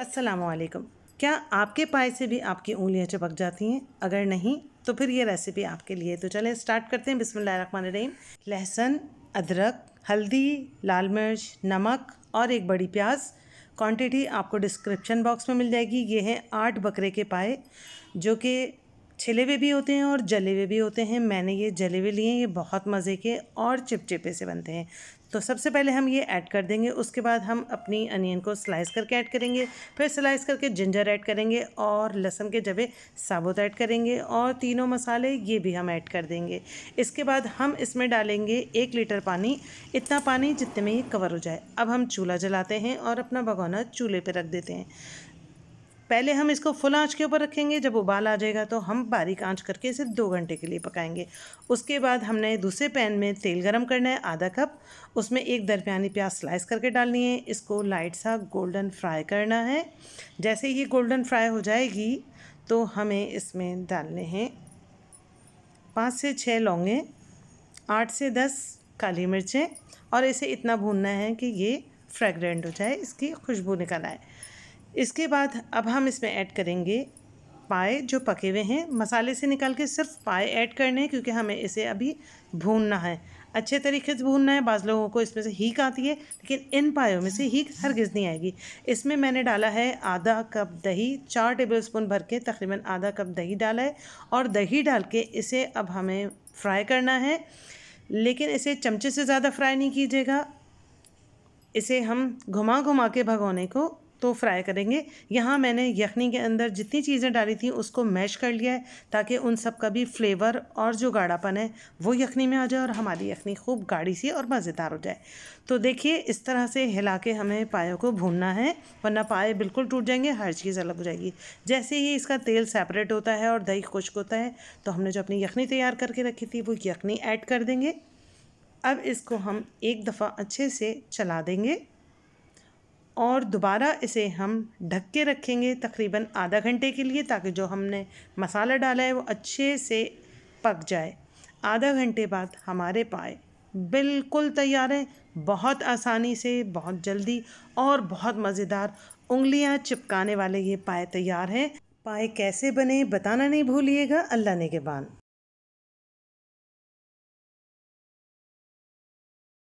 असलकम क्या आपके पाए से भी आपकी उंगलियां चपक जाती हैं अगर नहीं तो फिर ये रेसिपी आपके लिए तो चले स्टार्ट करते हैं बिसमीम लहसुन अदरक हल्दी लाल मिर्च नमक और एक बड़ी प्याज़ क्वांटिटी आपको डिस्क्रिप्शन बॉक्स में मिल जाएगी ये हैं आठ बकरे के पाए जो कि छिले हुए भी होते हैं और जले हुए भी होते हैं मैंने ये जले हुए लिए ये बहुत मज़े के और चिपचिपे से बनते हैं तो सबसे पहले हम ये ऐड कर देंगे उसके बाद हम अपनी अनियन को स्लाइस करके ऐड करेंगे फिर स्लाइस करके जिंजर ऐड करेंगे और लहसुन के जबे साबुत ऐड करेंगे और तीनों मसाले ये भी हम ऐड कर देंगे इसके बाद हम इसमें डालेंगे एक लीटर पानी इतना पानी जितने में ये कवर हो जाए अब हम चूल्हा जलाते हैं और अपना भगोना चूल्हे पर रख देते हैं पहले हम इसको फुल आंच के ऊपर रखेंगे जब उबाल आ जाएगा तो हम बारीक आंच करके इसे दो घंटे के लिए पकाएंगे उसके बाद हमने दूसरे पैन में तेल गरम करना है आधा कप उसमें एक दरमियानी प्याज स्लाइस करके डालनी है इसको लाइट सा गोल्डन फ्राई करना है जैसे ही गोल्डन फ्राई हो जाएगी तो हमें इसमें डालने हैं पाँच से छः लौंगे आठ से दस काली मिर्चें और इसे इतना भूनना है कि ये फ्रेग्रेंट हो जाए इसकी खुशबू निकल आए इसके बाद अब हम इसमें ऐड करेंगे पाए जो पके हुए हैं मसाले से निकाल के सिर्फ पाए ऐड करने हैं क्योंकि हमें इसे अभी भूनना है अच्छे तरीके से भूनना है बाज़ लोगों को इसमें से हीक आती है लेकिन इन पायों में से हीक हरगिज़ नहीं आएगी इसमें मैंने डाला है आधा कप दही चार टेबल स्पून भर के तकरीबन आधा कप दही डाला है और दही डाल के इसे अब हमें फ्राई करना है लेकिन इसे चमचे से ज़्यादा फ्राई नहीं कीजिएगा इसे हम घुमा घुमा के भगोने को तो फ्राई करेंगे यहाँ मैंने यखनी के अंदर जितनी चीज़ें डाली थी उसको मैश कर लिया है ताकि उन सब का भी फ्लेवर और जो गाढ़ापन है वो यखनी में आ जाए और हमारी यखनी खूब गाढ़ी सी और मज़ेदार हो जाए तो देखिए इस तरह से हिला के हमें पायों को भूनना है वरना पाए बिल्कुल टूट जाएंगे हर चीज़ अलग हो जाएगी जैसे ही इसका तेल सेपरेट होता है और दही खुश्क होता है तो हमने जो अपनी यखनी तैयार करके रखी थी वो यखनी ऐड कर देंगे अब इसको हम एक दफ़ा अच्छे से चला देंगे और दोबारा इसे हम ढक के रखेंगे तकरीबन आधा घंटे के लिए ताकि जो हमने मसाला डाला है वो अच्छे से पक जाए आधा घंटे बाद हमारे पाए बिल्कुल तैयार हैं बहुत आसानी से बहुत जल्दी और बहुत मज़ेदार उंगलियां चिपकाने वाले ये पाए तैयार हैं पाए कैसे बने बताना नहीं भूलिएगा अल्लाह ने के बान